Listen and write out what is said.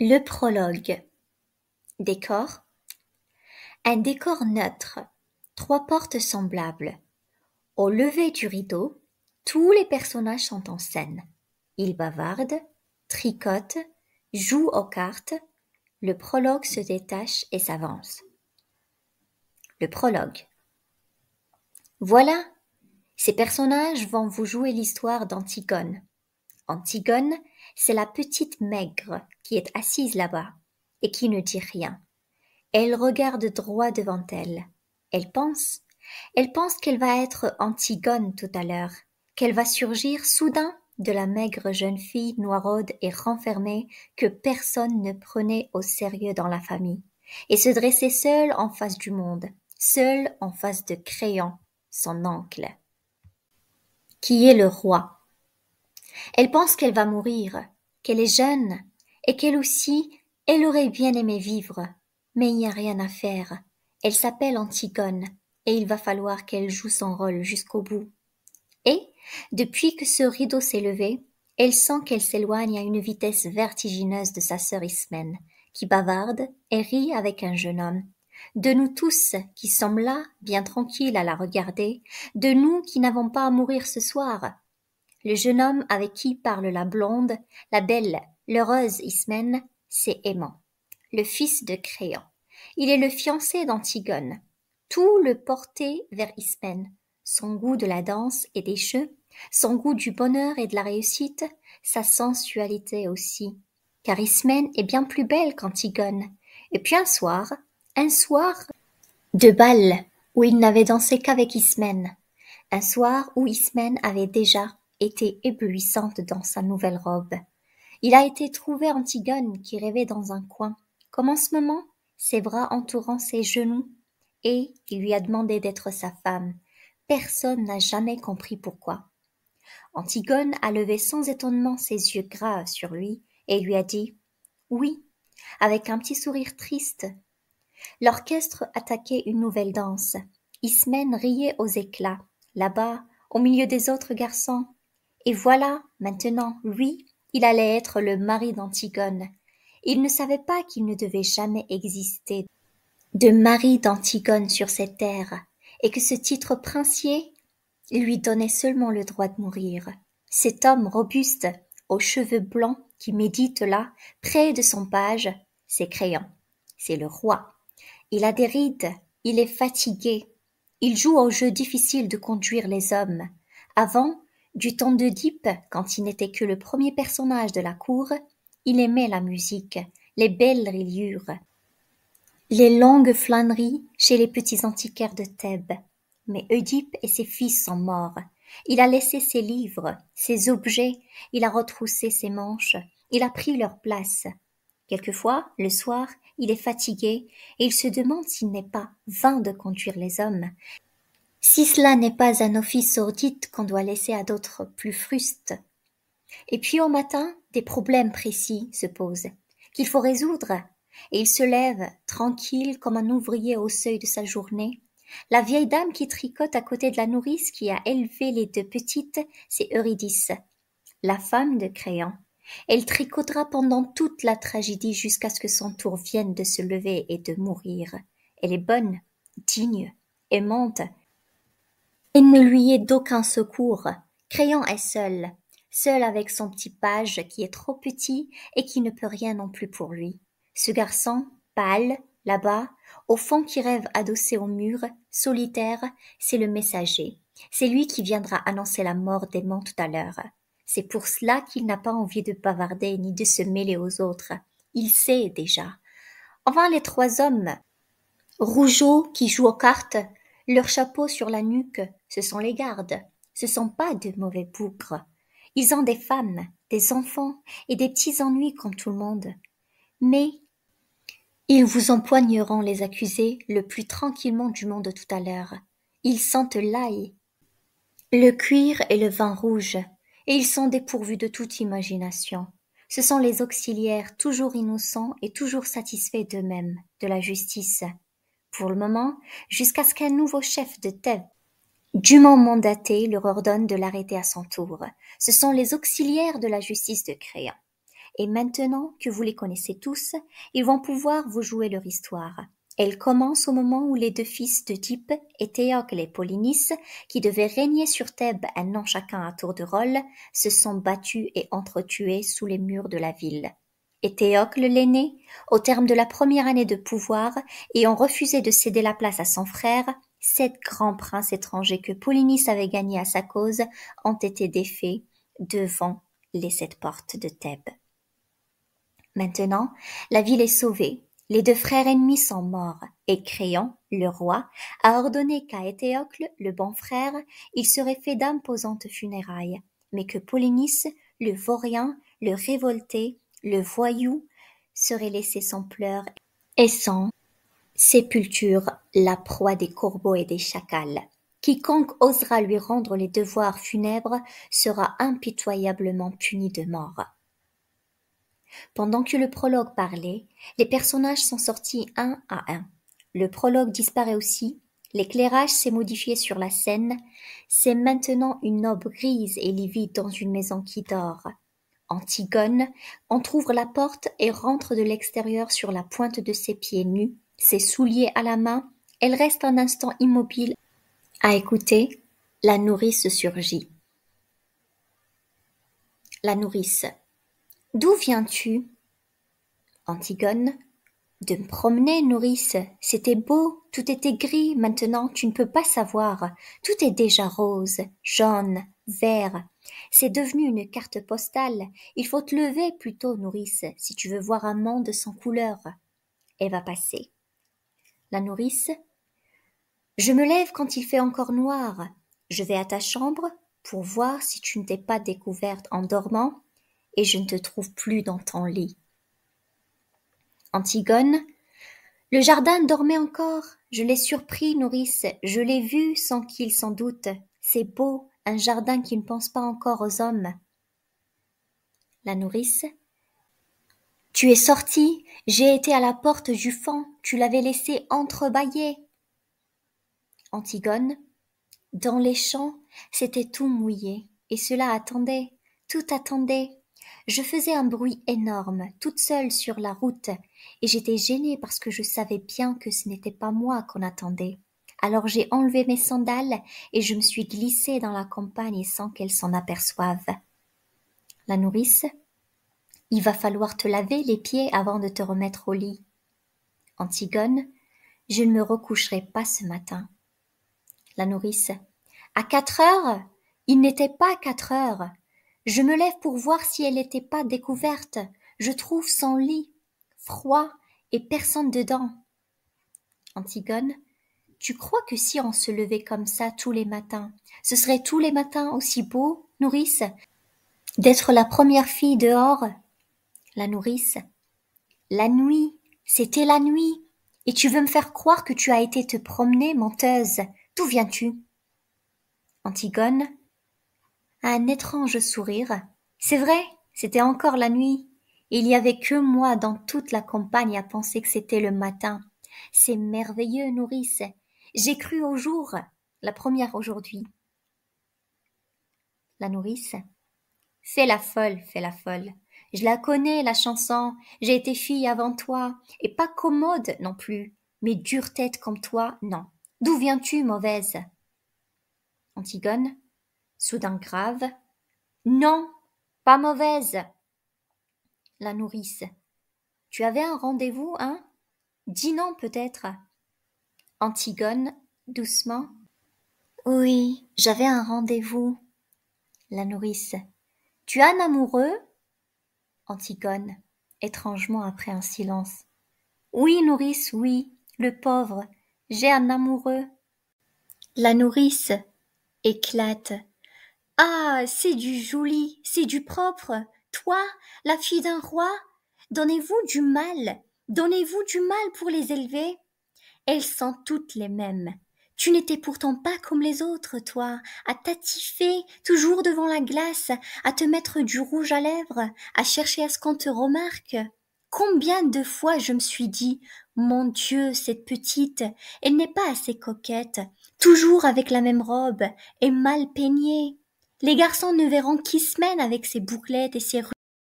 Le prologue. Décor. Un décor neutre. Trois portes semblables. Au lever du rideau, tous les personnages sont en scène. Ils bavardent, tricotent, jouent aux cartes. Le prologue se détache et s'avance. Le prologue. Voilà, ces personnages vont vous jouer l'histoire d'Antigone. Antigone c'est la petite maigre qui est assise là-bas, et qui ne dit rien. Elle regarde droit devant elle. Elle pense. Elle pense qu'elle va être Antigone tout à l'heure, qu'elle va surgir soudain de la maigre jeune fille noiraude et renfermée que personne ne prenait au sérieux dans la famille, et se dresser seule en face du monde, seule en face de Créant, son oncle, qui est le roi. Elle pense qu'elle va mourir, qu'elle est jeune, et qu'elle aussi, elle aurait bien aimé vivre. Mais il n'y a rien à faire. Elle s'appelle Antigone, et il va falloir qu'elle joue son rôle jusqu'au bout. Et, depuis que ce rideau s'est levé, elle sent qu'elle s'éloigne à une vitesse vertigineuse de sa sœur Ismène, qui bavarde et rit avec un jeune homme. De nous tous qui sommes là, bien tranquilles à la regarder, de nous qui n'avons pas à mourir ce soir, le jeune homme avec qui parle la blonde, la belle, l'heureuse Ismène, c'est Aimant, le fils de Créon. Il est le fiancé d'Antigone. Tout le portait vers Ismène. Son goût de la danse et des jeux, son goût du bonheur et de la réussite, sa sensualité aussi. Car Ismène est bien plus belle qu'Antigone. Et puis un soir, un soir de bal, où il n'avait dansé qu'avec Ismène. Un soir où Ismène avait déjà était éblouissante dans sa nouvelle robe. Il a été trouvé Antigone qui rêvait dans un coin, comme en ce moment, ses bras entourant ses genoux, et il lui a demandé d'être sa femme. Personne n'a jamais compris pourquoi. Antigone a levé sans étonnement ses yeux gras sur lui et lui a dit Oui, avec un petit sourire triste. L'orchestre attaquait une nouvelle danse. Ismène riait aux éclats, là-bas, au milieu des autres garçons, et voilà, maintenant, lui, il allait être le mari d'Antigone. Il ne savait pas qu'il ne devait jamais exister de mari d'Antigone sur cette terre, et que ce titre princier lui donnait seulement le droit de mourir. Cet homme robuste, aux cheveux blancs, qui médite là, près de son page, c'est Créant. C'est le roi. Il a des rides, il est fatigué. Il joue au jeu difficile de conduire les hommes. Avant, du temps d'Oedipe, quand il n'était que le premier personnage de la cour, il aimait la musique, les belles reliures, les longues flâneries chez les petits antiquaires de Thèbes. Mais Oedipe et ses fils sont morts. Il a laissé ses livres, ses objets, il a retroussé ses manches, il a pris leur place. Quelquefois, le soir, il est fatigué et il se demande s'il n'est pas vain de conduire les hommes, si cela n'est pas un office sordide qu'on doit laisser à d'autres plus frustes. Et puis au matin, des problèmes précis se posent, qu'il faut résoudre, et il se lève, tranquille comme un ouvrier au seuil de sa journée. La vieille dame qui tricote à côté de la nourrice qui a élevé les deux petites, c'est Eurydice, la femme de Créon. Elle tricotera pendant toute la tragédie jusqu'à ce que son tour vienne de se lever et de mourir. Elle est bonne, digne, aimante, il ne lui est d'aucun secours. Crayon est seul, seul avec son petit page qui est trop petit et qui ne peut rien non plus pour lui. Ce garçon, pâle, là-bas, au fond qui rêve adossé au mur, solitaire, c'est le messager. C'est lui qui viendra annoncer la mort d'Aimant tout à l'heure. C'est pour cela qu'il n'a pas envie de bavarder ni de se mêler aux autres. Il sait déjà. Enfin, les trois hommes. Rougeau qui joue aux cartes, leur chapeau sur la nuque, ce sont les gardes. Ce sont pas de mauvais bougres. Ils ont des femmes, des enfants et des petits ennuis comme tout le monde. Mais ils vous empoigneront les accusés le plus tranquillement du monde tout à l'heure. Ils sentent l'ail, le cuir et le vin rouge, et ils sont dépourvus de toute imagination. Ce sont les auxiliaires toujours innocents et toujours satisfaits d'eux-mêmes, de la justice pour le moment, jusqu'à ce qu'un nouveau chef de Thèbes, dûment mandaté, leur ordonne de l'arrêter à son tour. Ce sont les auxiliaires de la justice de Créon. Et maintenant que vous les connaissez tous, ils vont pouvoir vous jouer leur histoire. Elle commence au moment où les deux fils de Type, Éthéocle et Polynice, qui devaient régner sur Thèbes un an chacun à tour de rôle, se sont battus et entretués sous les murs de la ville et l'aîné, au terme de la première année de pouvoir, ayant refusé de céder la place à son frère, sept grands princes étrangers que Polynice avait gagnés à sa cause ont été défaits devant les sept portes de Thèbes. Maintenant, la ville est sauvée, les deux frères ennemis sont morts, et Créon, le roi, a ordonné qu'à Étéocle, le bon frère, il serait fait d'imposantes funérailles, mais que Polynice, le vaurien, le révolté, le voyou serait laissé sans pleurs et sans sépulture, la proie des corbeaux et des chacals. Quiconque osera lui rendre les devoirs funèbres sera impitoyablement puni de mort. Pendant que le prologue parlait, les personnages sont sortis un à un. Le prologue disparaît aussi, l'éclairage s'est modifié sur la scène, c'est maintenant une aube grise et livide dans une maison qui dort. Antigone entr'ouvre la porte et rentre de l'extérieur sur la pointe de ses pieds nus, ses souliers à la main, elle reste un instant immobile à écouter. La nourrice surgit. La nourrice. D'où viens-tu Antigone. De me promener, nourrice. C'était beau, tout était gris, maintenant tu ne peux pas savoir. Tout est déjà rose, jaune, vert. C'est devenu une carte postale. Il faut te lever plutôt, nourrice, si tu veux voir un monde sans couleur. » Elle va passer. La nourrice Je me lève quand il fait encore noir. Je vais à ta chambre pour voir si tu ne t'es pas découverte en dormant et je ne te trouve plus dans ton lit. Antigone Le jardin dormait encore. Je l'ai surpris, nourrice. Je l'ai vu sans qu'il s'en doute. C'est beau un jardin qui ne pense pas encore aux hommes. La nourrice Tu es sortie, j'ai été à la porte du fond, tu l'avais laissé entrebâiller. Antigone Dans les champs, c'était tout mouillé, et cela attendait, tout attendait. Je faisais un bruit énorme, toute seule sur la route, et j'étais gênée parce que je savais bien que ce n'était pas moi qu'on attendait. Alors j'ai enlevé mes sandales et je me suis glissée dans la campagne sans qu'elle s'en aperçoive. La nourrice Il va falloir te laver les pieds avant de te remettre au lit. Antigone Je ne me recoucherai pas ce matin. La nourrice À quatre heures Il n'était pas quatre heures. Je me lève pour voir si elle n'était pas découverte. Je trouve son lit froid et personne dedans. Antigone tu crois que si on se levait comme ça tous les matins, ce serait tous les matins aussi beau, nourrice, d'être la première fille dehors La nourrice. La nuit, c'était la nuit. Et tu veux me faire croire que tu as été te promener, menteuse. D'où viens-tu Antigone. Un étrange sourire. C'est vrai, c'était encore la nuit. Il y avait que moi dans toute la campagne à penser que c'était le matin. C'est merveilleux, nourrice. J'ai cru au jour, la première aujourd'hui. La nourrice. Fais la folle, fais la folle. Je la connais, la chanson. J'ai été fille avant toi, et pas commode non plus, mais dure tête comme toi, non. D'où viens-tu, mauvaise Antigone, soudain grave. Non, pas mauvaise. La nourrice. Tu avais un rendez-vous, hein Dis non, peut-être. Antigone, doucement. Oui, j'avais un rendez-vous. La nourrice. Tu as un amoureux Antigone, étrangement après un silence. Oui, nourrice, oui, le pauvre, j'ai un amoureux. La nourrice éclate. Ah, c'est du joli, c'est du propre. Toi, la fille d'un roi, donnez-vous du mal, donnez-vous du mal pour les élever. Elles sont toutes les mêmes. Tu n'étais pourtant pas comme les autres, toi, à t'attiffer, toujours devant la glace, à te mettre du rouge à lèvres, à chercher à ce qu'on te remarque. Combien de fois je me suis dit Mon Dieu, cette petite, elle n'est pas assez coquette, toujours avec la même robe, et mal peignée. Les garçons ne verront qui se avec ses bouclettes et ses